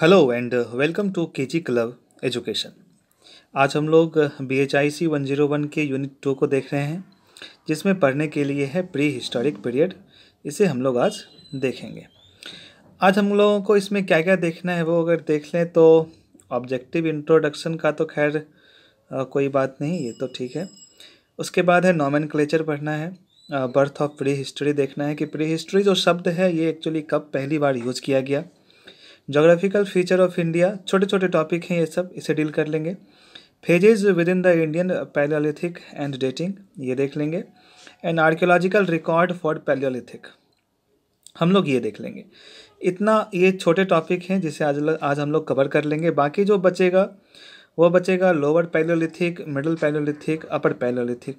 hello and welcome to के G club education आज हम लोग B H I C one zero one के यूनिट टू को देख रहे हैं जिसमें पढ़ने के लिए है प्री हिस्टोरिक पीरियड इसे हम लोग आज देखेंगे आज हम लोगों को इसमें क्या क्या देखना है वो अगर देख लें तो ऑब्जेक्टिव इंट्रोडक्शन का तो खैर uh, कोई बात नहीं ये तो ठीक है उसके बाद है नॉमन पढ़ना है बर्थ ऑफ प्री हिस्ट्री देखना है कि प्री हिस्ट्री जो शब्द है ये एक्चुअली कब पहली बार यूज़ किया गया जोग्राफिकल फीचर ऑफ इंडिया छोटे छोटे टॉपिक हैं ये सब इसे डील कर लेंगे phases within the Indian Palaeolithic and dating ये देख लेंगे and archaeological record for palaeolithic हम लोग ये देख लेंगे इतना ये छोटे टॉपिक हैं जिसे आज लग, आज हम लोग कवर कर लेंगे बाकी जो बचेगा वो बचेगा lower palaeolithic middle palaeolithic upper palaeolithic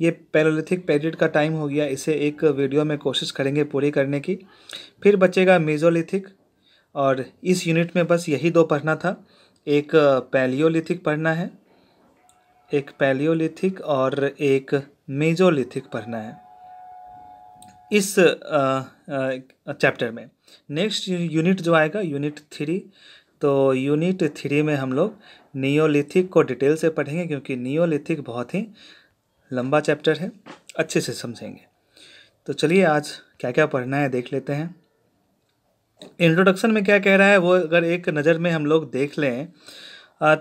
ये पैलोलिथिक पेरियड का टाइम हो गया इसे एक वीडियो में कोशिश करेंगे पूरी करने की फिर बचेगा मीजोलिथिक और इस यूनिट में बस यही दो पढ़ना था एक पैलियोलिथिक पढ़ना है एक पैलियोलिथिक और एक मेजोलिथिक पढ़ना है इस चैप्टर में नेक्स्ट यूनिट जो आएगा यूनिट थ्री तो यूनिट थ्री में हम लोग नियोलिथिक को डिटेल से पढ़ेंगे क्योंकि नियोलिथिक बहुत ही लंबा चैप्टर है अच्छे से समझेंगे तो चलिए आज क्या क्या पढ़ना है देख लेते हैं इंट्रोडक्शन में क्या कह रहा है वो अगर एक नज़र में हम लोग देख लें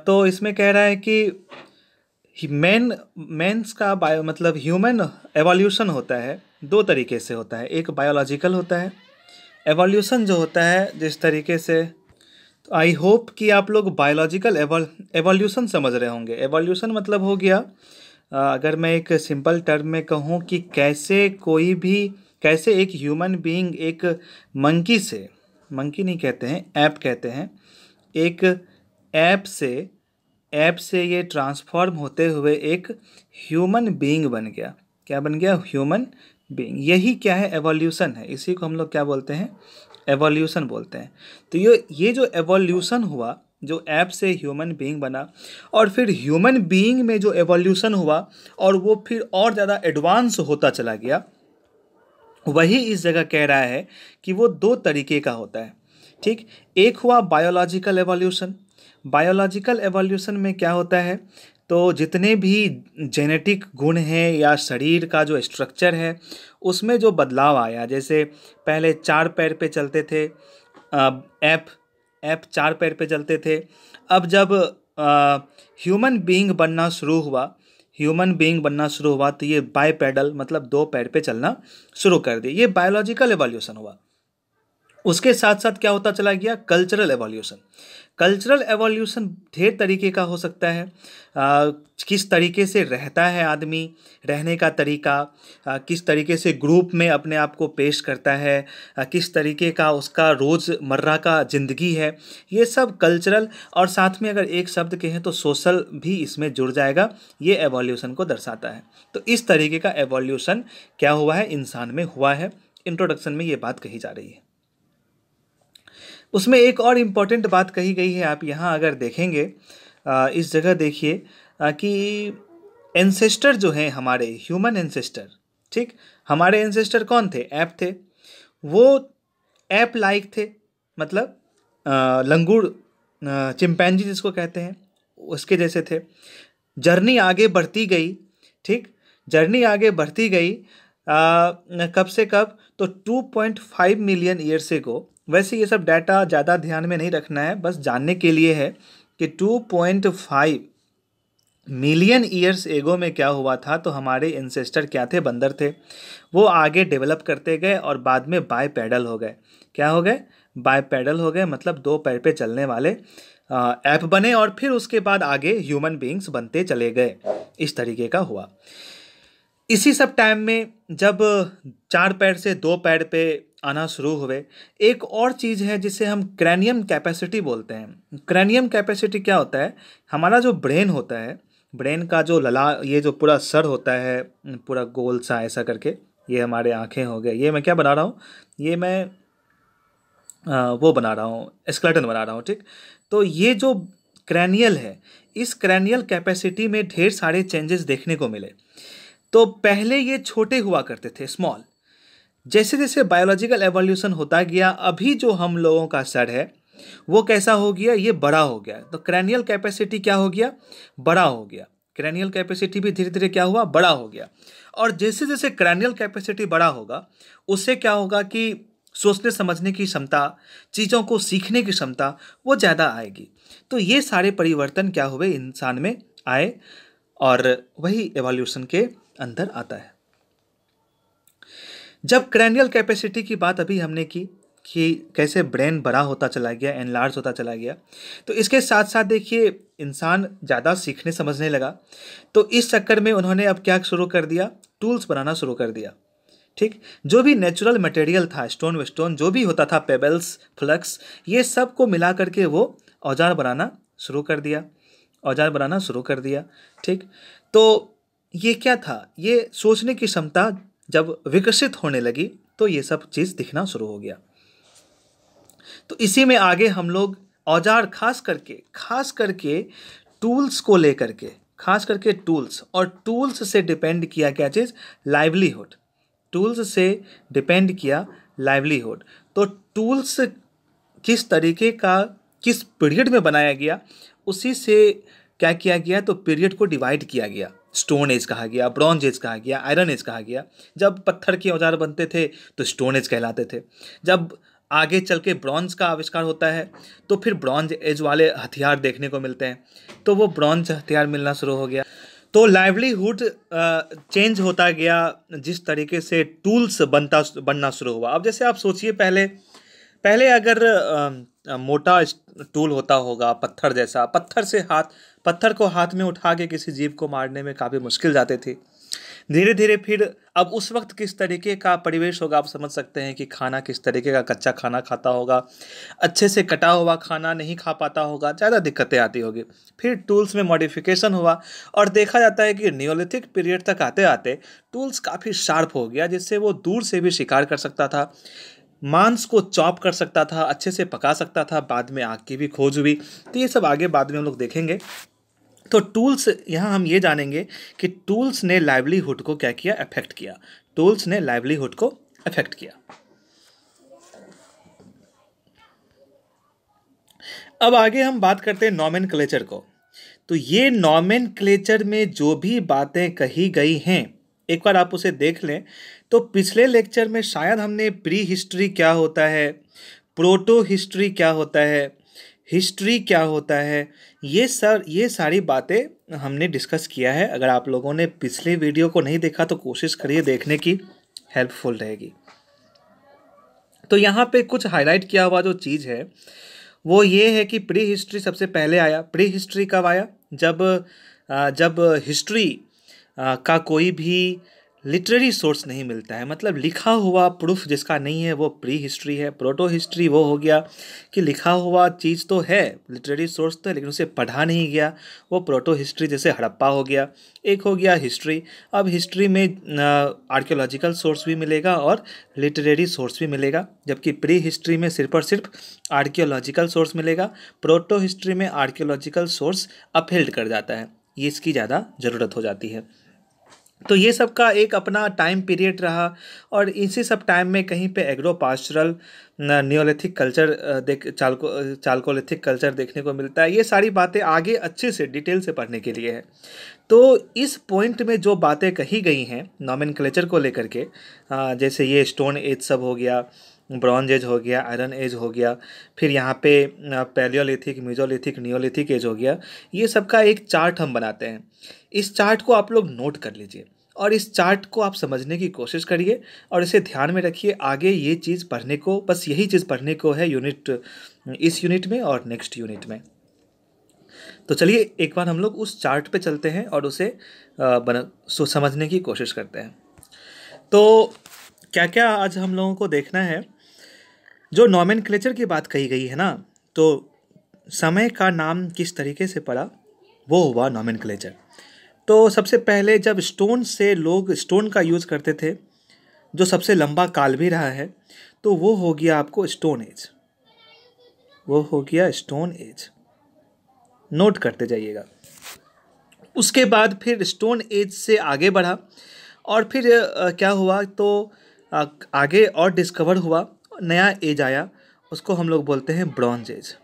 तो इसमें कह रहा है कि मैन मैंस का बायो मतलब ह्यूमन एवोल्यूशन होता है दो तरीके से होता है एक बायोलॉजिकल होता है एवोल्यूशन जो होता है जिस तरीके से तो आई होप कि आप लोग बायोलॉजिकल एवोल्यूशन समझ रहे होंगे एवोल्यूशन मतलब हो गया अगर मैं एक सिंपल टर्म में कहूँ कि कैसे कोई भी कैसे एक ह्यूमन बीइंग एक मंकी से मंकी नहीं कहते हैं ऐप कहते हैं एक ऐप से ऐप से ये ट्रांसफॉर्म होते हुए एक ह्यूमन बीइंग बन गया क्या बन गया ह्यूमन बीइंग यही क्या है एवोल्यूशन है इसी को हम लोग क्या बोलते हैं एवोल्यूशन बोलते हैं तो ये ये जो एवोल्यूशन हुआ जो ऐप से ह्यूमन बीइंग बना और फिर ह्यूमन बीइंग में जो एवोल्यूशन हुआ और वो फिर और ज़्यादा एडवांस होता चला गया वही इस जगह कह रहा है कि वो दो तरीके का होता है ठीक एक हुआ बायोलॉजिकल एवोल्यूशन बायोलॉजिकल एवोल्यूशन में क्या होता है तो जितने भी जेनेटिक गुण हैं या शरीर का जो स्ट्रक्चर है उसमें जो बदलाव आया जैसे पहले चार पैर पे चलते थे ऐप ऐप चार पैर पे चलते थे अब जब ह्यूमन बीइंग बनना शुरू हुआ ह्यूमन बीइंग बनना शुरू हुआ तो ये बाय पैडल मतलब दो पैर पे चलना शुरू कर दिया ये बायोलॉजिकल एवोल्यूशन हुआ उसके साथ साथ क्या होता चला गया कल्चरल एवोल्यूशन कल्चरल एवोल्यूशन ढेर तरीके का हो सकता है आ, किस तरीके से रहता है आदमी रहने का तरीका आ, किस तरीके से ग्रुप में अपने आप को पेश करता है आ, किस तरीके का उसका रोज़मर्रा का ज़िंदगी है ये सब कल्चरल और साथ में अगर एक शब्द के हैं तो सोशल भी इसमें जुड़ जाएगा ये एवोल्यूशन को दर्शाता है तो इस तरीके का एवोल्यूशन क्या हुआ है इंसान में हुआ है इंट्रोडक्शन में ये बात कही जा रही है उसमें एक और इम्पॉर्टेंट बात कही गई है आप यहाँ अगर देखेंगे इस जगह देखिए कि एनसेस्टर जो हैं हमारे ह्यूमन एनसेस्टर ठीक हमारे एनसेस्टर कौन थे ऐप थे वो ऐप लाइक थे मतलब लंगूर चिंपैनजी जिसको कहते हैं उसके जैसे थे जर्नी आगे बढ़ती गई ठीक जर्नी आगे बढ़ती गई आ, कब से कब तो 2.5 मिलियन ईयर से गो वैसे ये सब डाटा ज़्यादा ध्यान में नहीं रखना है बस जानने के लिए है कि 2.5 मिलियन ईयर्स एगो में क्या हुआ था तो हमारे इंसेस्टर क्या थे बंदर थे वो आगे डेवलप करते गए और बाद में बाय पैडल हो गए क्या हो गए बाय पैडल हो गए मतलब दो पैर पे चलने वाले ऐप बने और फिर उसके बाद आगे ह्यूमन बींग्स बनते चले गए इस तरीके का हुआ इसी सब टाइम में जब चार पैर से दो पैर पे आना शुरू हुए एक और चीज़ है जिसे हम क्रैनियम कैपेसिटी बोलते हैं क्रैनियम कैपेसिटी क्या होता है हमारा जो ब्रेन होता है ब्रेन का जो लला ये जो पूरा सर होता है पूरा गोल सा ऐसा करके ये हमारे आँखें हो गए ये मैं क्या बना रहा हूँ ये मैं आ, वो बना रहा हूँ स्क्लेटन बना रहा हूँ ठीक तो ये जो क्रैनियल है इस क्रैनियल कैपेसिटी में ढेर सारे चेंजेस देखने को मिले तो पहले ये छोटे हुआ करते थे स्मॉल जैसे जैसे बायोलॉजिकल एवोल्यूशन होता गया अभी जो हम लोगों का सर है वो कैसा हो गया ये बड़ा हो गया तो क्रैनियल कैपेसिटी क्या हो गया बड़ा हो गया क्रैनियल कैपेसिटी भी धीरे धीरे क्या हुआ बड़ा हो गया और जैसे जैसे क्रैनियल कैपेसिटी बड़ा होगा उससे क्या होगा कि सोचने समझने की क्षमता चीज़ों को सीखने की क्षमता वो ज़्यादा आएगी तो ये सारे परिवर्तन क्या हुए इंसान में आए और वही एवोल्यूशन के अंदर आता है जब क्रैनियल कैपेसिटी की बात अभी हमने की कि कैसे ब्रेन बड़ा होता चला गया एनलार्ज होता चला गया तो इसके साथ साथ देखिए इंसान ज़्यादा सीखने समझने लगा तो इस चक्कर में उन्होंने अब क्या शुरू कर दिया टूल्स बनाना शुरू कर दिया ठीक जो भी नेचुरल मटेरियल था स्टोन वेस्टोन जो भी होता था पेबल्स फ्लक्स ये सब को मिला करके वो औजार बनाना शुरू कर दिया औजार बनाना शुरू कर दिया ठीक तो ये क्या था ये सोचने की क्षमता जब विकसित होने लगी तो ये सब चीज़ दिखना शुरू हो गया तो इसी में आगे हम लोग औजार खास करके खास करके टूल्स को लेकर के खास करके टूल्स और टूल्स से डिपेंड किया क्या चीज़ लाइवलीहुड टूल्स से डिपेंड किया लाइवलीहुड तो टूल्स किस तरीके का किस पीरियड में बनाया गया उसी से क्या किया गया तो पीरियड को डिवाइड किया गया स्टोन एज कहा गया ब्रॉन्ज एज कहा गया आयरन एज कहा गया जब पत्थर के औजार बनते थे तो स्टोन एज कहलाते थे जब आगे चल के ब्रॉन्ज का आविष्कार होता है तो फिर ब्रॉन्ज एज वाले हथियार देखने को मिलते हैं तो वो ब्रॉन्ज हथियार मिलना शुरू हो गया तो लाइवलीहुड चेंज होता गया जिस तरीके से टूल्स बनता बनना शुरू हुआ अब जैसे आप सोचिए पहले पहले अगर आ, मोटा टूल होता होगा पत्थर जैसा पत्थर से हाथ पत्थर को हाथ में उठा के किसी जीव को मारने में काफ़ी मुश्किल जाते थे धीरे धीरे फिर अब उस वक्त किस तरीके का परिवेश होगा आप समझ सकते हैं कि खाना किस तरीके का कच्चा खाना खाता होगा अच्छे से कटा हुआ खाना नहीं खा पाता होगा ज़्यादा दिक्कतें आती होगी फिर टूल्स में मॉडिफिकेशन हुआ और देखा जाता है कि न्योलिथिक पीरियड तक आते आते टूल्स काफ़ी शार्प हो गया जिससे वो दूर से भी शिकार कर सकता था मांस को चॉप कर सकता था अच्छे से पका सकता था बाद में आग की भी खोज हुई तो ये सब आगे बाद में हम लोग देखेंगे तो टूल्स यहाँ हम ये जानेंगे कि टूल्स ने लाइवलीहुड को क्या किया अफेक्ट किया टूल्स ने लाइवलीहुड को अफेक्ट किया अब आगे हम बात करते हैं नॉमेन को तो ये नॉमेन में जो भी बातें कही गई हैं एक बार आप उसे देख लें तो पिछले लेक्चर में शायद हमने प्री हिस्ट्री क्या होता है प्रोटो हिस्ट्री क्या होता है हिस्ट्री क्या होता है ये सर ये सारी बातें हमने डिस्कस किया है अगर आप लोगों ने पिछले वीडियो को नहीं देखा तो कोशिश करिए देखने की हेल्पफुल रहेगी तो यहाँ पे कुछ हाईलाइट किया हुआ जो चीज़ है वो ये है कि प्री हिस्ट्री सबसे पहले आया प्री हिस्ट्री कब आया जब जब हिस्ट्री का कोई भी लिटरेरी सोर्स नहीं मिलता है मतलब लिखा हुआ प्रूफ जिसका नहीं है वो प्री हिस्ट्री है प्रोटो हिस्ट्री वो हो गया कि लिखा हुआ चीज़ तो है लिटरेरी सोर्स तो है लेकिन उसे पढ़ा नहीं गया वो प्रोटो हिस्ट्री जैसे हड़प्पा हो गया एक हो गया हिस्ट्री अब हिस्ट्री में आर्कियोलॉजिकल सोर्स भी मिलेगा और लिटरेरी सोर्स भी मिलेगा जबकि प्री हिस्ट्री में सिर्फ और सिर्फ आर्कियोलॉजिकल सोर्स मिलेगा प्रोटो हिस्ट्री में आर्कियोलॉजिकल सोर्स अपहेल्ड कर जाता है ये इसकी ज़्यादा ज़रूरत हो जाती है तो ये सब का एक अपना टाइम पीरियड रहा और इसी सब टाइम में कहीं पे एग्रो पास्टरल न्योलिथिक कल्चर देख चालको चालकोलिथिक कल्चर देखने को मिलता है ये सारी बातें आगे अच्छे से डिटेल से पढ़ने के लिए है तो इस पॉइंट में जो बातें कही गई हैं नॉमिन कल्चर को लेकर के जैसे ये स्टोन एज सब हो गया ब्रॉन्ज एज हो गया आयरन एज हो गया फिर यहाँ पे पैलियोलिथिक म्यूजोलिथिक नियोलिथिक एज हो गया ये सब का एक चार्ट हम बनाते हैं इस चार्ट को आप लोग नोट कर लीजिए और इस चार्ट को आप समझने की कोशिश करिए और इसे ध्यान में रखिए आगे ये चीज़ पढ़ने को बस यही चीज़ पढ़ने को है यूनिट इस यूनिट में और नेक्स्ट यूनिट में तो चलिए एक बार हम लोग उस चार्ट पे चलते हैं और उसे बना समझने की कोशिश करते हैं तो क्या क्या आज हम लोगों को देखना है जो क्लेचर की बात कही गई है ना तो समय का नाम किस तरीके से पड़ा वो हुआ नॉमन तो सबसे पहले जब स्टोन से लोग स्टोन का यूज़ करते थे जो सबसे लंबा काल भी रहा है तो वो हो गया आपको स्टोन एज वो हो गया स्टोन एज नोट करते जाइएगा उसके बाद फिर स्टोन एज से आगे बढ़ा और फिर क्या हुआ तो आगे और डिस्कवर हुआ नया एज आया उसको हम लोग बोलते हैं ब्रॉन्ज एज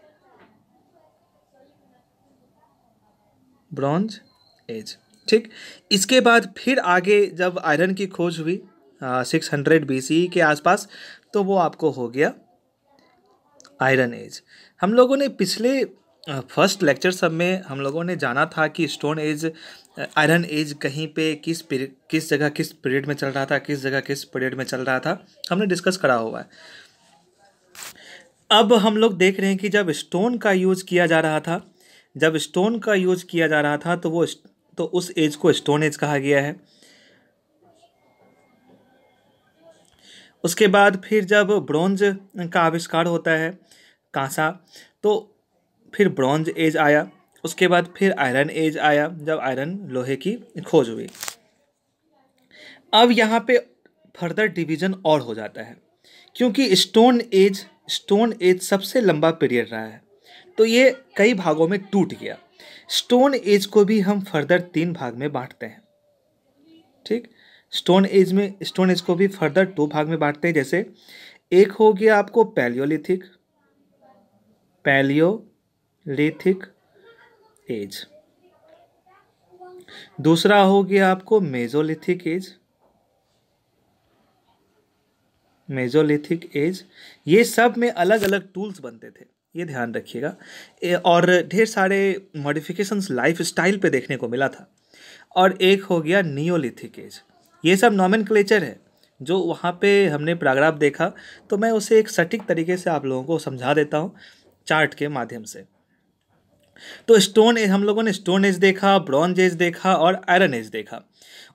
ब्रॉन्ज एज ठीक इसके बाद फिर आगे जब आयरन की खोज हुई सिक्स हंड्रेड बी के आसपास तो वो आपको हो गया आयरन एज हम लोगों ने पिछले फर्स्ट लेक्चर सब में हम लोगों ने जाना था कि स्टोन एज आयरन एज कहीं पे किस पीरियड किस जगह किस पीरियड में चल रहा था किस जगह किस पीरियड में चल रहा था हमने डिस्कस करा हुआ है अब हम लोग देख रहे हैं कि जब स्टोन का यूज़ किया जा रहा था जब स्टोन का यूज़ किया जा रहा था तो वो तो उस एज को स्टोन एज कहा गया है उसके बाद फिर जब ब्रॉन्ज का आविष्कार होता है कांसा तो फिर ब्रॉन्ज एज आया उसके बाद फिर आयरन एज आया जब आयरन लोहे की खोज हुई अब यहाँ पे फर्दर डिवीजन और हो जाता है क्योंकि स्टोन एज स्टोन एज सबसे लंबा पीरियड रहा है तो ये कई भागों में टूट गया स्टोन एज को भी हम फर्दर तीन भाग में बांटते हैं ठीक स्टोन एज में स्टोन एज को भी फर्दर टू भाग में बांटते हैं जैसे एक हो गया आपको पैलियोलिथिक पैलियोलिथिक एज दूसरा हो गया आपको मेजोलिथिक एज मेजोलिथिक एज ये सब में अलग अलग टूल्स बनते थे ये ध्यान रखिएगा और ढेर सारे मॉडिफिकेशंस लाइफ स्टाइल पर देखने को मिला था और एक हो गया नियोलिथिक एज ये सब नॉमिन है जो वहाँ पे हमने प्राग्राफ देखा तो मैं उसे एक सटीक तरीके से आप लोगों को समझा देता हूँ चार्ट के माध्यम से तो स्टोन एज हम लोगों ने स्टोन एज देखा ब्रॉन्ज एज देखा और आयरन एज देखा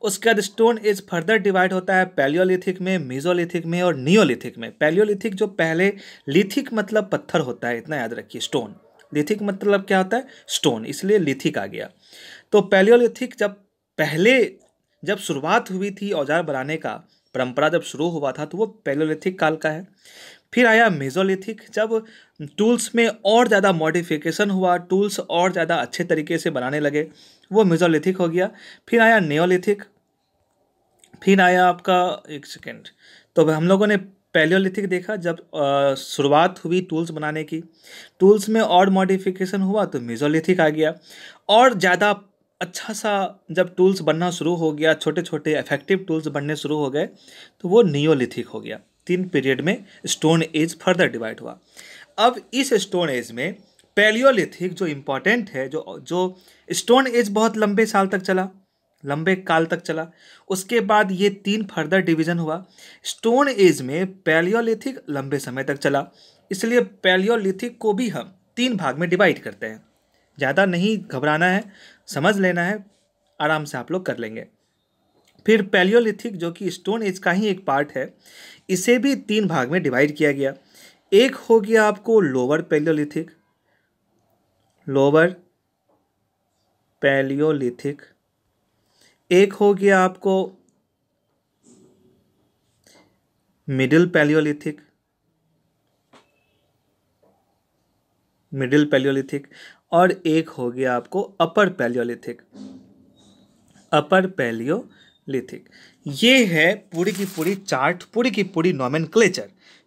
उसके बाद स्टोन एज फर्दर डिवाइड होता है पैलियोलिथिक में मिजोलिथिक में और नियोलिथिक में पैलियोलिथिक जो पहले लिथिक मतलब पत्थर होता है इतना याद रखिए स्टोन लिथिक मतलब क्या होता है स्टोन इसलिए लिथिक आ गया तो पैलियोलिथिक जब पहले जब शुरुआत हुई थी औजार बनाने का परंपरा जब शुरू हुआ था तो वो पैलोलिथिक काल का है फिर आया मेजोलिथिक जब टूल्स में और ज़्यादा मॉडिफिकेशन हुआ टूल्स और ज़्यादा अच्छे तरीके से बनाने लगे वो मेजोलिथिक हो गया फिर आया नियोलिथिक फिर आया आपका एक सेकेंड तो हम लोगों ने पैलियोलिथिक देखा जब शुरुआत हुई टूल्स बनाने की टूल्स में और मॉडिफिकेशन हुआ तो मेजोलिथिक आ गया और ज़्यादा अच्छा सा जब टूल्स बनना शुरू हो गया छोटे छोटे इफेक्टिव टूल्स बनने शुरू हो गए तो वो नियोलिथिक हो गया तीन पीरियड में स्टोन एज फर्दर डिवाइड हुआ अब इस स्टोन एज में पैलियोलिथिक जो इम्पॉर्टेंट है जो जो स्टोन एज बहुत लंबे साल तक चला लंबे काल तक चला उसके बाद ये तीन फर्दर डिवीजन हुआ स्टोन एज में पैलियोलिथिक लंबे समय तक चला इसलिए पैलियोलिथिक को भी हम तीन भाग में डिवाइड करते हैं ज़्यादा नहीं घबराना है समझ लेना है आराम से आप लोग कर लेंगे फिर पैलियोलिथिक जो कि स्टोन एज का ही एक पार्ट है इसे भी तीन भाग में डिवाइड किया गया एक हो गया आपको लोअर पैलियोलिथिक लोअर पैलियोलिथिक एक हो गया आपको मिडिल पैलियोलिथिक मिडिल पैलियोलिथिक और एक हो गया आपको upper Palaeolithic upper Palaeolithic ये है पूरी की पूरी चार्ट पूरी की पूरी नॉमन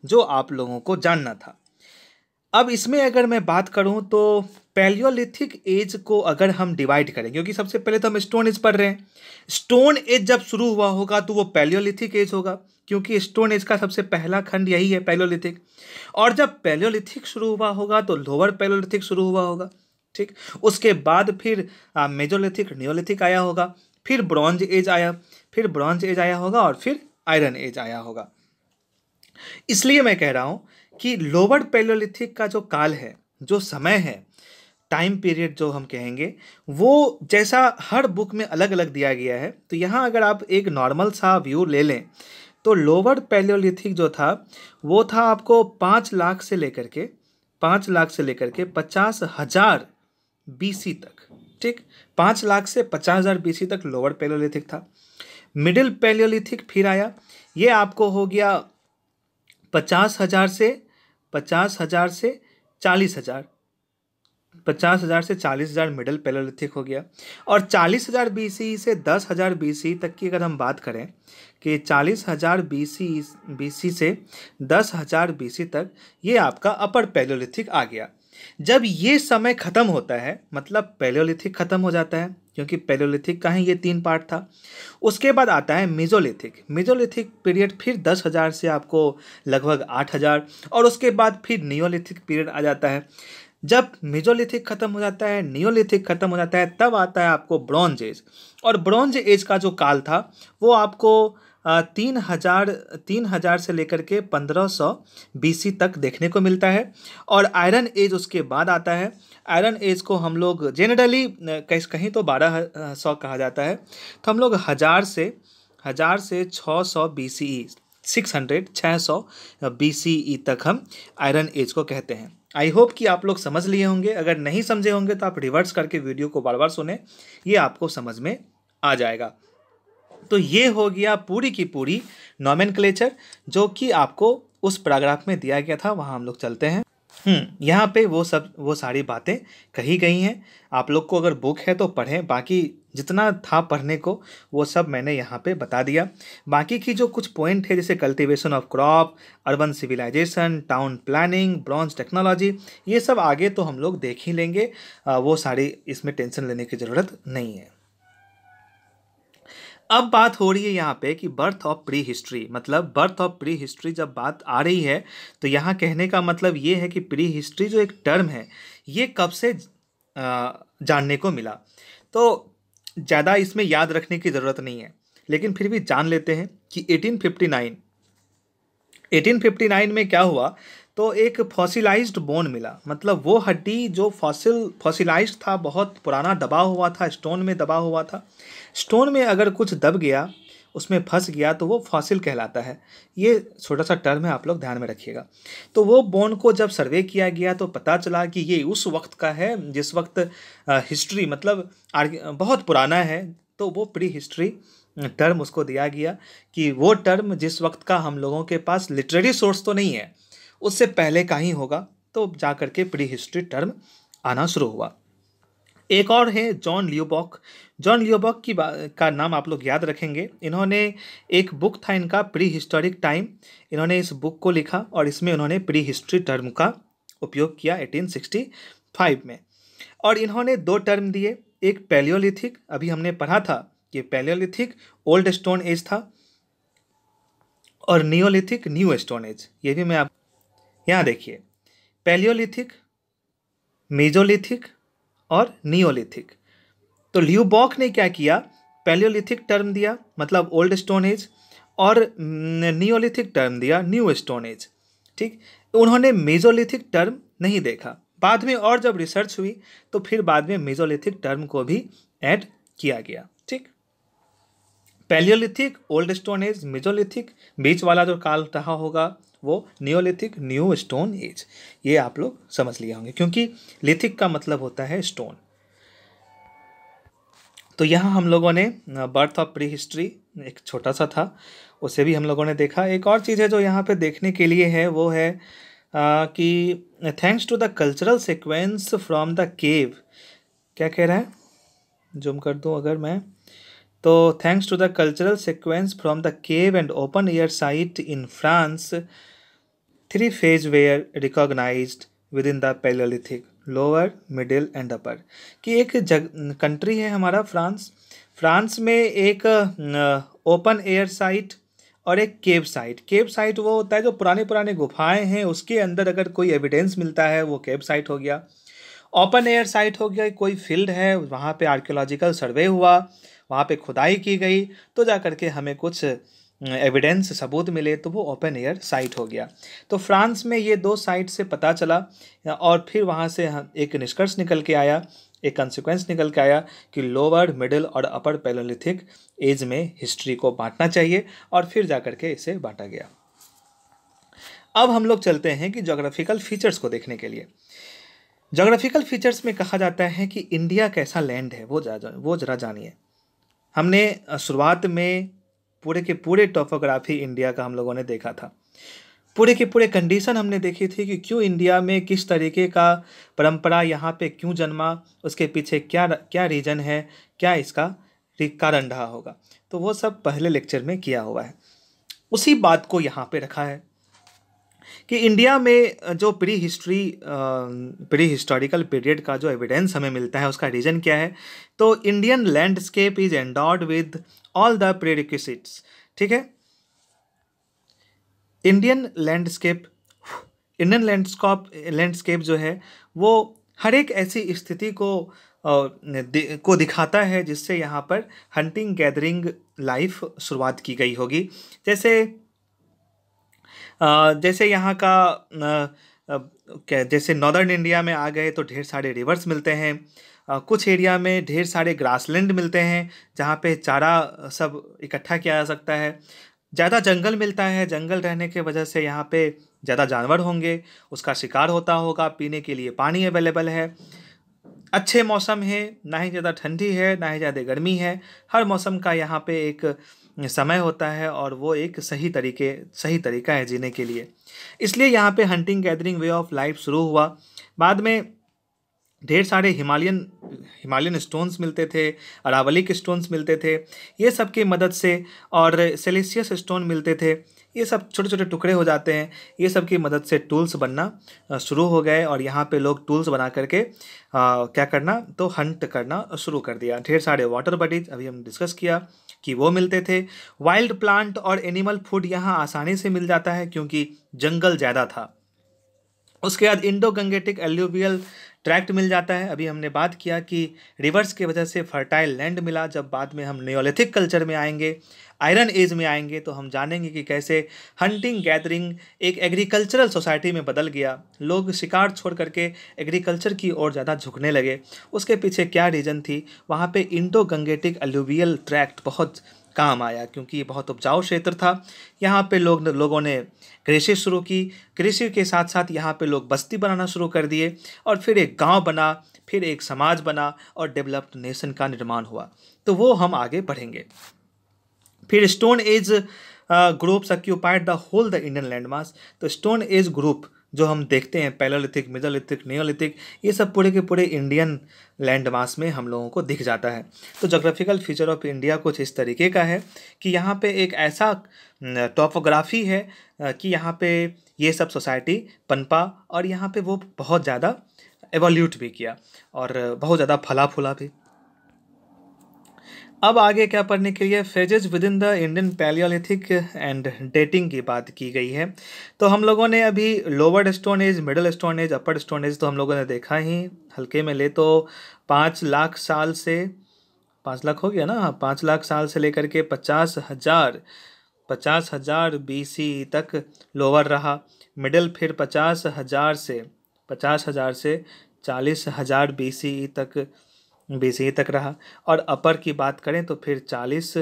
जो आप लोगों को जानना था अब इसमें अगर मैं बात करूं तो पैलियोलिथिक एज को अगर हम डिवाइड करें क्योंकि सबसे पहले तो हम स्टोन एज पढ़ रहे हैं स्टोन एज जब शुरू हुआ होगा तो वो पैलियोलिथिक एज होगा क्योंकि स्टोन एज का सबसे पहला खंड यही है पैलियोलिथिक और जब पैलियोलिथिक शुरू हुआ होगा तो लोअर पैलोलिथिक शुरू हुआ होगा ठीक उसके बाद फिर मेजोलिथिक न्योलिथिक आया होगा फिर ब्रॉन्ज एज आया फिर ब्रॉन्ज एज आया होगा और फिर आयरन एज आया होगा इसलिए मैं कह रहा हूँ कि लोअर पेलोलिथिक का जो काल है जो समय है टाइम पीरियड जो हम कहेंगे वो जैसा हर बुक में अलग अलग दिया गया है तो यहाँ अगर आप एक नॉर्मल सा व्यू ले लें तो लोअर पैलियोलिथिक जो था वो था आपको पाँच लाख से लेकर के पाँच लाख से लेकर के पचास हज़ार बी तक ठीक पाँच लाख से पचास हज़ार बी तक लोअर पेलोलिथिक था मिडिल पेलोलिथिक फिर आया ये आपको हो गया पचास हज़ार से पचास हज़ार से चालीस हज़ार पचास हज़ार से चालीस हज़ार मिडल पेलोलिथिक हो गया और चालीस हज़ार बी से दस हज़ार बी तक की अगर हम बात करें कि चालीस हज़ार बी सी से दस हज़ार बी तक ये आपका अपर पेलोलिथिक आ गया जब ये समय ख़त्म होता है मतलब पेलोलिथिक ख़त्म हो जाता है क्योंकि पेलोलिथिक का ही ये तीन पार्ट था उसके बाद आता है मिजोलिथिक मिजोलिथिक पीरियड फिर दस हज़ार से आपको लगभग आठ हज़ार और उसके बाद फिर नियोलिथिक पीरियड आ जाता है जब मिजोलिथिक ख़त्म हो जाता है नियोलिथिक ख़त्म हो जाता है तब आता है आपको ब्रॉन्ज एज और ब्रॉन्ज एज का जो काल था वो आपको तीन हज़ार तीन हज़ार से लेकर के पंद्रह सौ बीसी तक देखने को मिलता है और आयरन एज उसके बाद आता है आयरन एज को हम लोग जेनरली कहीं कहीं तो बारह सौ कहा जाता है तो हम लोग हज़ार से हज़ार से छः सौ B C E six hundred छः सौ बी सी ई तक हम आयरन एज को कहते हैं आई होप कि आप लोग समझ लिए होंगे अगर नहीं समझे होंगे तो आप रिवर्स करके वीडियो को बार बार सुने ये आपको समझ में आ जाएगा तो ये हो गया पूरी की पूरी नॉमेन जो कि आपको उस पैराग्राफ में दिया गया था वहाँ हम लोग चलते हैं हम्म, यहाँ पे वो सब वो सारी बातें कही गई हैं आप लोग को अगर बुक है तो पढ़ें बाकी जितना था पढ़ने को वो सब मैंने यहाँ पे बता दिया बाकी की जो कुछ पॉइंट है जैसे cultivation of crop urban civilisation town planning bronze technology ये सब आगे तो हम लोग देख ही लेंगे वो सारी इसमें टेंशन लेने की ज़रूरत नहीं है अब बात हो रही है यहाँ पे कि बर्थ ऑफ प्री हिस्ट्री मतलब बर्थ ऑफ प्री हिस्ट्री जब बात आ रही है तो यहाँ कहने का मतलब ये है कि प्री हिस्ट्री जो एक टर्म है ये कब से जानने को मिला तो ज़्यादा इसमें याद रखने की ज़रूरत नहीं है लेकिन फिर भी जान लेते हैं कि 1859 1859 में क्या हुआ तो एक फॉसिलाइज्ड बोन मिला मतलब वो हड्डी जो फॉसिल फ़ॉसिलाइज था बहुत पुराना दबा हुआ था स्टोन में दबा हुआ था स्टोन में अगर कुछ दब गया उसमें फंस गया तो वो फॉसिल कहलाता है ये छोटा सा टर्म है आप लोग ध्यान में रखिएगा तो वो बोन को जब सर्वे किया गया तो पता चला कि ये उस वक्त का है जिस वक्त हिस्ट्री मतलब बहुत पुराना है तो वो प्री हिस्ट्री टर्म उसको दिया गया कि वो टर्म जिस वक्त का हम लोगों के पास लिटरेरी सोर्स तो नहीं है उससे पहले का ही होगा तो जा करके प्री हिस्ट्री टर्म आना शुरू हुआ एक और है जॉन लियोबॉक जॉन लियोबॉक की का नाम आप लोग याद रखेंगे इन्होंने एक बुक था इनका प्री हिस्टोरिक टाइम इन्होंने इस बुक को लिखा और इसमें उन्होंने प्री हिस्ट्री टर्म का उपयोग किया 1865 में और इन्होंने दो टर्म दिए एक पैलियोलिथिक अभी हमने पढ़ा था कि पैलियोलिथिक ओल्ड स्टोन एज था और नियोलिथिक न्यू स्टोन एज ये भी मैं आप यहाँ देखिए पैलियोलिथिक मेजोलिथिक और नियोलिथिक तो ल्यूबॉक ने क्या किया पैलियोलिथिक टर्म दिया मतलब ओल्ड स्टोन एज और नियोलिथिक टर्म दिया न्यू स्टोन एज ठीक उन्होंने मेजोलिथिक टर्म नहीं देखा बाद में और जब रिसर्च हुई तो फिर बाद में मेजोलिथिक टर्म को भी ऐड किया गया ठीक Palaeolithic old stone age Mesolithic बीच वाला जो काल रहा होगा वो नियोलिथिक न्यू स्टोन एज ये आप लोग समझ लिए होंगे क्योंकि लिथिक का मतलब होता है स्टोन तो यहाँ हम लोगों ने बर्थ ऑफ प्री हिस्ट्री एक छोटा सा था उसे भी हम लोगों ने देखा एक और चीज़ है जो यहाँ पे देखने के लिए है वो है आ, कि thanks to the cultural sequence from the cave क्या कह रहा है जुम कर दूँ अगर मैं तो thanks to the cultural sequence from the cave and open air site in France three phase where were within the Paleolithic lower middle and upper कि एक जग कंट्री है हमारा फ्रांस फ्रांस में एक ओपन एयर साइट और एक केव site केव site वो होता है जो पुराने पुराने गुफाएं हैं उसके अंदर अगर कोई एविडेंस मिलता है वो केव साइट हो गया ओपन एयर साइट हो गया कोई फील्ड है वहाँ पे आर्कियोलॉजिकल सर्वे हुआ वहाँ पे खुदाई की गई तो जा कर के हमें कुछ एविडेंस सबूत मिले तो वो ओपन एयर साइट हो गया तो फ्रांस में ये दो साइट से पता चला और फिर वहाँ से एक निष्कर्ष निकल के आया एक कंसिक्वेंस निकल के आया कि लोअर मिडिल और अपर पैलोलिथिक एज में हिस्ट्री को बांटना चाहिए और फिर जा कर के इसे बांटा गया अब हम लोग चलते हैं कि जोग्राफिकल फीचर्स को देखने के लिए जोग्राफिकल फीचर्स में कहा जाता है कि इंडिया कैसा लैंड है वो जा, वो जरा जानिए हमने शुरुआत में पूरे के पूरे टोपोग्राफी इंडिया का हम लोगों ने देखा था पूरे के पूरे कंडीशन हमने देखी थी कि क्यों इंडिया में किस तरीके का परंपरा यहाँ पे क्यों जन्मा उसके पीछे क्या क्या रीज़न है क्या इसका कारण रहा होगा तो वो सब पहले लेक्चर में किया हुआ है उसी बात को यहाँ पे रखा है कि इंडिया में जो prehistory prehistorical period का जो एविडेंस हमें मिलता है उसका रीज़न क्या है तो Indian landscape is endowed with all the prerequisites ठीक है Indian landscape Indian landscape landscape जो है वो हर एक ऐसी स्थिति को को दिखाता है जिससे यहाँ पर हंटिंग गैदरिंग लाइफ शुरुआत की गई होगी जैसे जैसे यहाँ का क्या जैसे नॉर्दर्न इंडिया में आ गए तो ढेर सारे रिवर्स मिलते हैं कुछ एरिया में ढेर सारे ग्रासलैंड मिलते हैं जहाँ पे चारा सब इकट्ठा किया जा सकता है ज़्यादा जंगल मिलता है जंगल रहने के वजह से यहाँ पे ज़्यादा जानवर होंगे उसका शिकार होता होगा पीने के लिए पानी अवेलेबल है अच्छे मौसम है ना ही ज़्यादा ठंडी है ना ही ज़्यादा गर्मी है हर मौसम का यहाँ पे एक समय होता है और वो एक सही तरीके सही तरीका है जीने के लिए इसलिए यहाँ पे hunting gathering way of life शुरू हुआ बाद में ढेर सारे हिमालयन हिमालयन स्टोन्स मिलते थे अरावली के स्टोन्स मिलते थे ये सब की मदद से और सेलेसियस स्टोन मिलते थे ये सब छोटे छोटे टुकड़े हो जाते हैं ये सब की मदद से टूल्स बनना शुरू हो गए और यहाँ पे लोग टूल्स बना करके आ, क्या करना तो हंट करना शुरू कर दिया ढेर सारे वाटर बॉडीज अभी हम डिस्कस किया कि वो मिलते थे वाइल्ड प्लांट और एनिमल फूड यहाँ आसानी से मिल जाता है क्योंकि जंगल ज़्यादा था उसके बाद इंडो गंगेटिक एल्यूवियल ट्रैक्ट मिल जाता है अभी हमने बात किया कि रिवर्स की वजह से फर्टाइल लैंड मिला जब बाद में हम न्योलिथिक कल्चर में आएंगे आयरन एज में आएंगे तो हम जानेंगे कि कैसे हंटिंग गैदरिंग एक एग्रीकल्चरल सोसाइटी में बदल गया लोग शिकार छोड़ करके एग्रीकल्चर की ओर ज़्यादा झुकने लगे उसके पीछे क्या रीज़न थी वहाँ पे इंडो गंगेटिक एल्यूबियल ट्रैक्ट बहुत काम आया क्योंकि ये बहुत उपजाऊ क्षेत्र था यहाँ पे लोग लोगों ने कृषि शुरू की कृषि के साथ साथ यहाँ पे लोग बस्ती बनाना शुरू कर दिए और फिर एक गांव बना फिर एक समाज बना और डेवलप्ड नेशन का निर्माण हुआ तो वो हम आगे बढ़ेंगे फिर stone age groups occupied the whole the Indian landmark तो स्टोन एज ग्रुप जो हम देखते हैं पैलोलिथिक मिडोलिथिक नियोलिथिक ये सब पूरे के पूरे इंडियन लैंड मास में हम लोगों को दिख जाता है तो जोग्राफिकल फीचर ऑफ इंडिया कुछ इस तरीके का है कि यहाँ पे एक ऐसा टॉपोग्राफ़ी है कि यहाँ पे ये सब सोसाइटी पनपा और यहाँ पे वो बहुत ज़्यादा एवोल्यूट भी किया और बहुत ज़्यादा फला फूला भी अब आगे क्या पढ़ने के लिए phases within the Indian Palaeolithic and dating की बात की गई है तो हम लोगों ने अभी lower stone age middle stone age upper stone age तो हम लोगों ने देखा ही हल्के में ले तो पाँच लाख साल से पाँच लाख हो गया ना हाँ, पाँच लाख साल से लेकर के पचास हज़ार पचास हज़ार बी तक लोअर रहा मिडल फिर पचास हज़ार से पचास हज़ार से चालीस हज़ार बी तक बीस ही तक रहा और अपर की बात करें तो फिर चालीस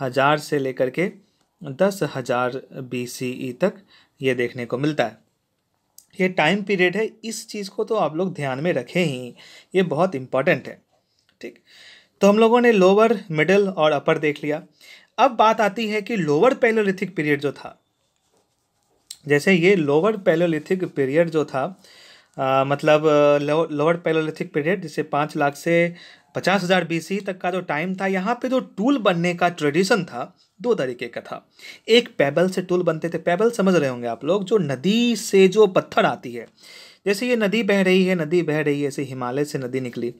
हज़ार से लेकर के दस हज़ार बी तक ये देखने को मिलता है ये टाइम पीरियड है इस चीज़ को तो आप लोग ध्यान में रखें ही ये बहुत इम्पॉर्टेंट है ठीक तो हम लोगों ने लोअर मिडल और अपर देख लिया अब बात आती है कि लोअर पैलोलिथिक पीरियड जो था जैसे ये लोअर पैलोलिथिक पीरियड जो था आ, मतलब लोअर पैलोलिथिक पीरियड जिसे पाँच लाख से पचास हज़ार बी तक का जो टाइम था यहाँ पे जो टूल बनने का ट्रेडिशन था दो तरीके का था एक पैबल से टूल बनते थे पैबल समझ रहे होंगे आप लोग जो नदी से जो पत्थर आती है जैसे ये नदी बह रही है नदी बह रही है ऐसे हिमालय से नदी निकली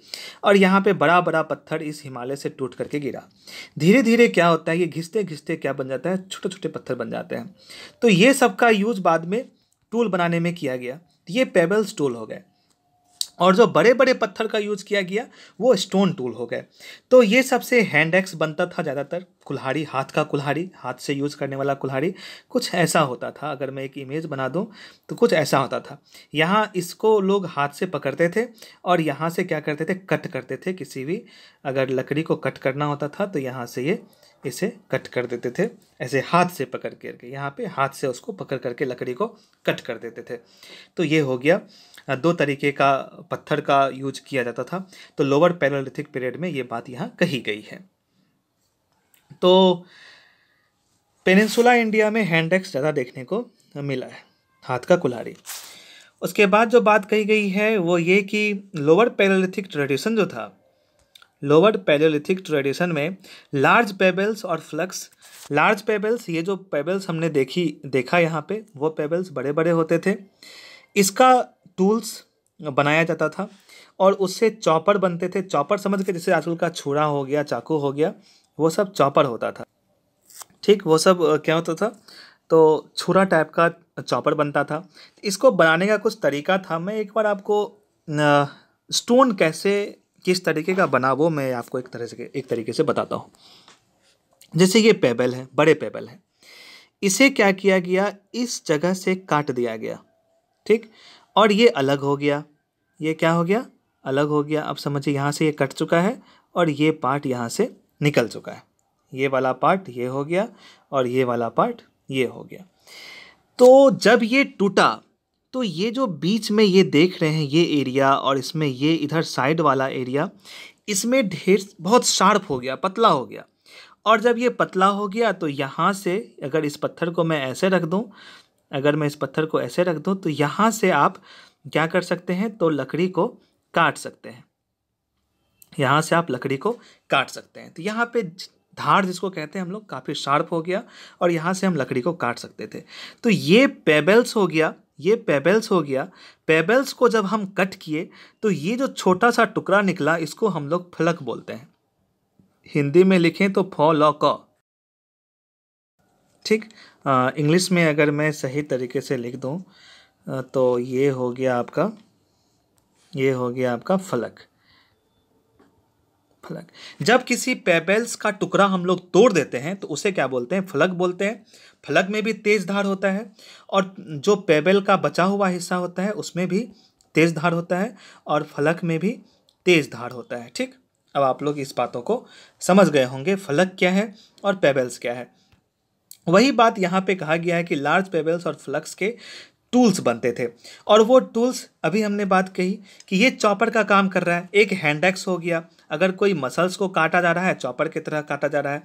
और यहाँ पे बड़ा बड़ा पत्थर इस हिमालय से टूट करके गिरा धीरे धीरे क्या होता है ये घिसते घिसते क्या बन जाता है छोटे छोटे पत्थर बन जाते हैं तो ये सब का यूज़ बाद में टूल बनाने में किया गया ये पेबल्स टूल हो गए और जो बड़े बड़े पत्थर का यूज़ किया गया वो स्टोन टूल हो गए तो ये सबसे हैंड एक्स बनता था ज़्यादातर कुल्हाड़ी हाथ का कुल्हाड़ी हाथ से यूज़ करने वाला कुल्हाड़ी कुछ ऐसा होता था अगर मैं एक इमेज बना दूँ तो कुछ ऐसा होता था यहाँ इसको लोग हाथ से पकड़ते थे और यहाँ से क्या करते थे कट करते थे किसी भी अगर लकड़ी को कट करना होता था तो यहाँ से ये इसे कट कर देते थे ऐसे हाथ से पकड़ करके यहाँ पे हाथ से उसको पकड़ करके लकड़ी को कट कर देते थे तो ये हो गया दो तरीके का पत्थर का यूज किया जाता था तो लोअर पैरालिथिक पीरियड में ये बात यहाँ कही गई है तो पेनिनसुला इंडिया में हैंड एक्स ज़्यादा देखने को मिला है हाथ का कुल्हाड़ी उसके बाद जो बात कही गई है वो ये कि लोअर पैरालिथिक ट्रेडिशन जो था लोअर पैलोलिथिक ट्रेडिशन में लार्ज पेबल्स और फ्लक्स लार्ज पेबल्स ये जो पेबल्स हमने देखी देखा यहाँ पे वो पेबल्स बड़े बड़े होते थे इसका टूल्स बनाया जाता था और उससे चॉपर बनते थे चॉपर समझ के जैसे आजकल का छुरा हो गया चाकू हो गया वो सब चॉपर होता था ठीक वो सब क्या होता था तो छुरा टाइप का चॉपर बनता था इसको बनाने का कुछ तरीका था मैं एक बार आपको स्टोन कैसे किस तरीके का बना वो मैं आपको एक तरह से एक तरीके से बताता हूँ जैसे ये पेबल है बड़े पेबल है इसे क्या किया गया इस जगह से काट दिया गया ठीक और ये अलग हो गया ये क्या हो गया अलग हो गया अब समझिए यहाँ से ये कट चुका है और ये पार्ट यहाँ से निकल चुका है ये वाला पार्ट ये हो गया और ये वाला पार्ट ये हो गया तो जब ये टूटा तो ये जो बीच में ये देख रहे हैं ये एरिया और इसमें ये इधर साइड वाला एरिया इसमें ढेर बहुत शार्प हो गया पतला हो गया और जब ये पतला हो गया तो यहाँ से अगर इस पत्थर को मैं ऐसे रख दूँ अगर मैं इस पत्थर को ऐसे रख दूँ तो यहाँ से आप क्या कर सकते हैं तो लकड़ी को काट सकते हैं यहाँ से आप लकड़ी को काट सकते हैं तो यहाँ पे धार जिसको कहते हैं हम लोग काफ़ी शार्प हो गया और यहाँ से हम लकड़ी को काट सकते थे तो ये पेबल्स हो गया ये पेबल्स हो गया पेबल्स को जब हम कट किए तो ये जो छोटा सा टुकड़ा निकला इसको हम लोग फलक बोलते हैं हिंदी में लिखें तो फो लॉ क ठीक इंग्लिश में अगर मैं सही तरीके से लिख दूँ तो ये हो गया आपका ये हो गया आपका फलक फ्लग जब किसी पेबल्स का टुकड़ा हम लोग तोड़ देते हैं तो उसे क्या बोलते हैं फ्लग बोलते हैं फलक में भी तेज धार होता है और जो पेबल का बचा हुआ हिस्सा होता है उसमें भी तेज धार होता है और फलक में भी तेज धार होता है ठीक अब आप लोग इस बातों को समझ गए होंगे फलक क्या है और पेबल्स क्या है वही बात यहाँ पे कहा गया है कि लार्ज पेबल्स और फ्लक्स के टूल्स बनते थे और वो टूल्स अभी हमने बात कही कि ये चॉपर का काम कर रहा है एक हैंड एक्स हो गया अगर कोई मसल्स को काटा जा रहा है चॉपर की तरह काटा जा रहा है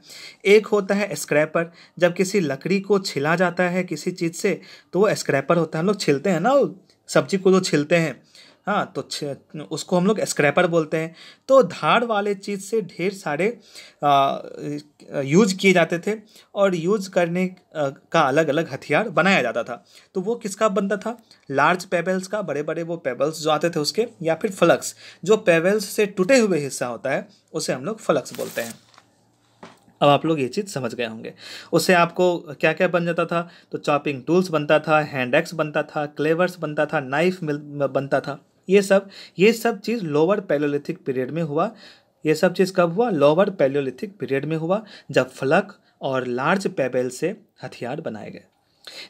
एक होता है स्क्रैपर जब किसी लकड़ी को छिला जाता है किसी चीज़ से तो वो स्क्रैपर होता है हम लोग छिलते हैं ना सब्जी को जो छिलते हैं हाँ तो उसको हम लोग स्क्रैपर बोलते हैं तो धार वाले चीज़ से ढेर सारे आ, यूज किए जाते थे और यूज करने का अलग अलग हथियार बनाया जाता था तो वो किसका बनता था लार्ज पेबल्स का बड़े बड़े वो पेबल्स जो आते थे उसके या फिर फ्लक्स जो पेबल्स से टूटे हुए हिस्सा होता है उसे हम लोग फ्लक्स बोलते हैं अब आप लोग ये चीज़ समझ गए होंगे उससे आपको क्या क्या बन जाता था तो चॉपिंग टूल्स बनता था हैंड एक्स बनता था क्लेवर्स बनता था नाइफ बनता था ये सब ये सब चीज़ लोअर पैलोलिथिक पीरियड में हुआ ये सब चीज़ कब हुआ लोअर पैलोलिथिक पीरियड में हुआ जब फलक और लार्ज पेबल से हथियार बनाए गए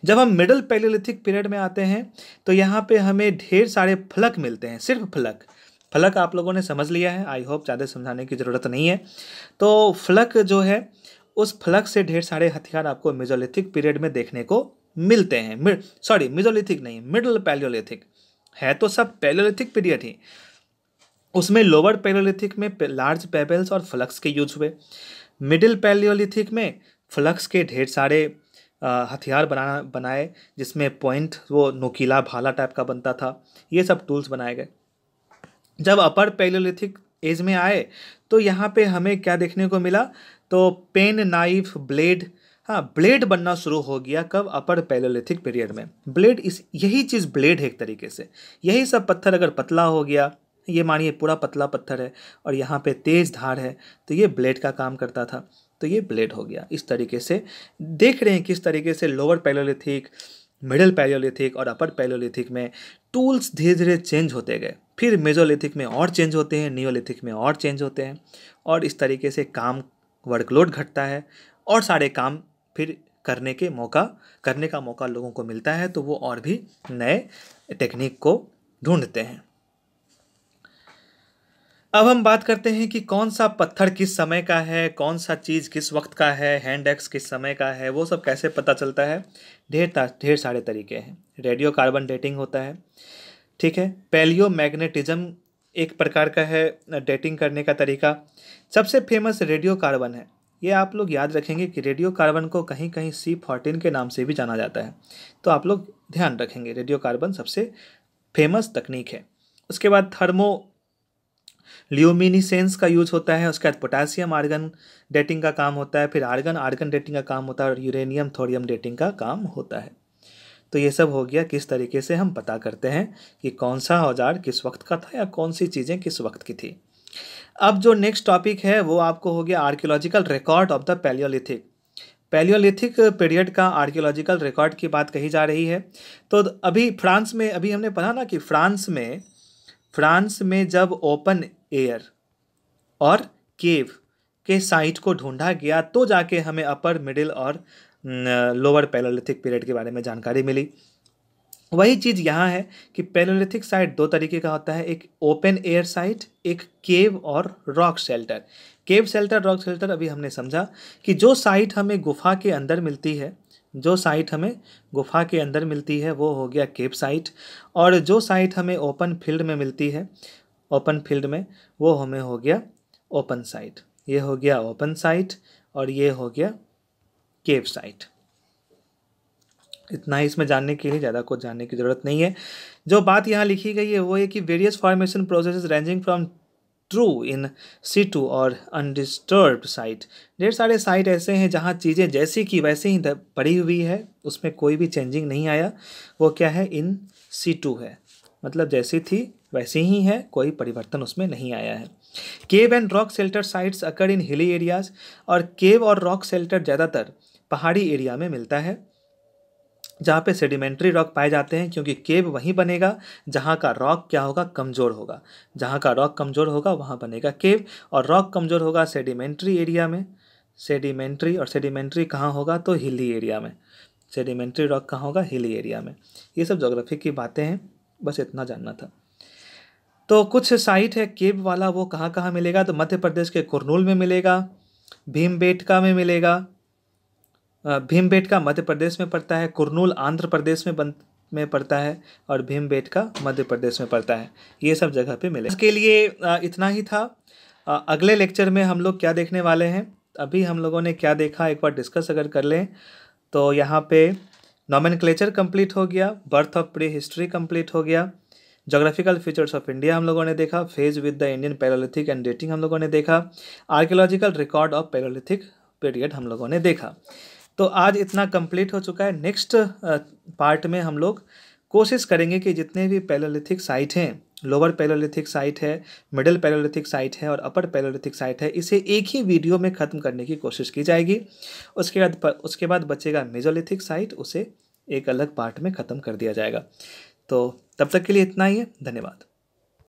जब हम मिडल पैलोलिथिक पीरियड में आते हैं तो यहाँ पे हमें ढेर सारे फलक मिलते हैं सिर्फ फलक फलक आप लोगों ने समझ लिया है आई होप ज़्यादा समझाने की ज़रूरत नहीं है तो फलक जो है उस फलक से ढेर सारे हथियार आपको मिजोलिथिक पीरियड में देखने को मिलते हैं सॉरी मिजोलिथिक नहीं मिडल पैलियोलिथिक है तो सब पैलोलिथिक पीरियड ही उसमें लोअर पैलोलिथिक में लार्ज पेबल्स और फ्लक्स के यूज हुए मिडिल पैलियोलिथिक में फ्लक्स के ढेर सारे हथियार बनाना बनाए जिसमें पॉइंट वो नोकीला भाला टाइप का बनता था ये सब टूल्स बनाए गए जब अपर पैलोलिथिक एज में आए तो यहाँ पे हमें क्या देखने को मिला तो पेन नाइफ ब्लेड हाँ ब्लेड बनना शुरू हो गया कब अपर पैलोलिथिक पीरियड में ब्लेड इस यही चीज़ ब्लेड है एक तरीके से यही सब पत्थर अगर पतला हो गया ये मानिए पूरा पतला पत्थर है और यहाँ पे तेज धार है तो ये ब्लेड का काम करता था तो ये ब्लेड हो गया इस तरीके से देख रहे हैं किस तरीके से लोअर पैलोलिथिक मिडिल पैलोलिथिक और अपर पैलोलिथिक में टूल्स धीरे धीरे चेंज होते गए फिर मेजोलिथिक में और चेंज होते हैं नियोलिथिक में और चेंज होते हैं और इस तरीके से काम वर्कलोड घटता है और सारे काम फिर करने के मौका करने का मौका लोगों को मिलता है तो वो और भी नए टेक्निक को ढूंढते हैं अब हम बात करते हैं कि कौन सा पत्थर किस समय का है कौन सा चीज़ किस वक्त का है हैंड एक्स किस समय का है वो सब कैसे पता चलता है ढेर ढेर सारे तरीके हैं रेडियो कार्बन डेटिंग होता है ठीक है पैलियो मैग्नेटिज्म एक प्रकार का है डेटिंग करने का तरीका सबसे फेमस रेडियो कार्बन है ये आप लोग याद रखेंगे कि रेडियो कार्बन को कहीं कहीं सी फोर्टीन के नाम से भी जाना जाता है तो आप लोग ध्यान रखेंगे रेडियो कार्बन सबसे फेमस तकनीक है उसके बाद थर्मो ल्यूमिनीसेंस का यूज होता है उसके बाद पोटासियम आर्गन डेटिंग का काम होता है फिर आर्गन आर्गन डेटिंग का काम होता है और यूरेनियम थोरियम डेटिंग का काम होता है तो ये सब हो गया किस तरीके से हम पता करते हैं कि कौन सा औजार किस वक्त का था या कौन सी चीज़ें किस वक्त की थी अब जो नेक्स्ट टॉपिक है वो आपको हो गया archaeological record of the Palaeolithic Palaeolithic period का आर्कियोलॉजिकल रिकॉर्ड की बात कही जा रही है तो अभी फ्रांस में अभी हमने पढ़ा ना कि फ्रांस में फ्रांस में जब ओपन एयर और केव के साइट को ढूंढा गया तो जाके हमें अपर मिडिल और लोअर पैलोलिथिक पीरियड के बारे में जानकारी मिली वही चीज़ यहाँ है कि पेलोलिथिक साइट दो तरीके का होता है एक ओपन एयर साइट एक केव और rock shelter cave shelter rock shelter अभी हमने समझा कि जो साइट हमें गुफा के अंदर मिलती है जो साइट हमें गुफा के अंदर मिलती है वो हो गया केव साइट और जो साइट हमें ओपन फील्ड में मिलती है ओपन फील्ड में वो हमें हो गया ओपन साइट ये हो गया ओपन साइट और ये हो गया केव साइट इतना ही इसमें जानने के लिए ज़्यादा कुछ जानने की ज़रूरत नहीं है जो बात यहाँ लिखी गई है वो है कि various formation process ranging from true in situ और अनडिस्टर्ब साइट ढेर सारे साइट ऐसे हैं जहाँ चीज़ें जैसी की वैसे ही पड़ी हुई है उसमें कोई भी चेंजिंग नहीं आया वो क्या है इन सी टू है मतलब जैसी थी वैसी ही है कोई परिवर्तन उसमें नहीं आया है cave and rock shelter sites occur in hilly areas और केव और रॉक सेल्टर ज़्यादातर पहाड़ी एरिया में मिलता है जहाँ पे सेडिमेंट्री रॉक पाए जाते हैं क्योंकि केव वहीं बनेगा जहाँ का रॉक क्या होगा कमज़ोर होगा जहाँ का रॉक कमज़ोर होगा वहाँ बनेगा केव और रॉक कमज़ोर होगा सेडिमेंट्री एरिया में सेडिमेंट्री और सेडिमेंट्री कहाँ होगा तो हिली एरिया में सेडिमेंट्री रॉक कहाँ होगा हिली एरिया में ये सब जोग्राफी की बातें हैं बस इतना जानना था तो कुछ साइट है केव वाला वो कहाँ कहाँ मिलेगा तो मध्य प्रदेश के कुरनूल में मिलेगा भीमबेटका में मिलेगा भीमबेटका मध्य प्रदेश में पड़ता है कुरनूल आंध्र प्रदेश में बन में पड़ता है और भीमबेटका मध्य प्रदेश में पड़ता है ये सब जगह पे मिले इसके लिए इतना ही था अगले लेक्चर में हम लोग क्या देखने वाले हैं अभी हम लोगों ने क्या देखा एक बार डिस्कस अगर कर लें तो यहाँ पे नॉमन कम्प्लीट हो गया birth of prehistory complete हो गया जोग्राफिकल फीचर्स ऑफ इंडिया हम लोगों ने देखा phase with the Indian Palaeolithic and dating हम लोगों ने देखा archaeological record of Palaeolithic period हम लोगों ने देखा तो आज इतना कंप्लीट हो चुका है नेक्स्ट पार्ट में हम लोग कोशिश करेंगे कि जितने भी पैलोलिथिक साइट हैं लोअर पैलोलिथिक साइट है मिडिल पैलोलिथिक साइट है और अपर पैलोलिथिक साइट है इसे एक ही वीडियो में ख़त्म करने की कोशिश की जाएगी उसके बाद उसके बाद बचेगा मेजोलिथिक साइट उसे एक अलग पार्ट में ख़त्म कर दिया जाएगा तो तब तक के लिए इतना ही है धन्यवाद